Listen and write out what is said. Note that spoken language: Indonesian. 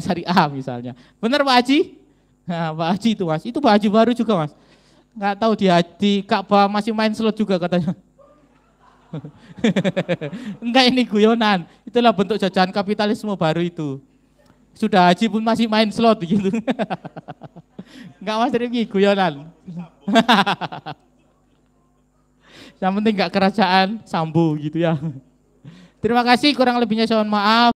syariah misalnya. Benar Pak Haji? Nah, Pak Haji itu mas, itu Pak Haji baru juga mas. Nggak tahu di, di Ba masih main slot juga katanya. Enggak ini guyonan, itulah bentuk jajahan kapitalisme baru itu. Sudah haji pun masih main slot gitu. Enggak mas ini guyonan. Yang penting enggak kerajaan, sambu gitu ya. Terima kasih, kurang lebihnya mohon maaf.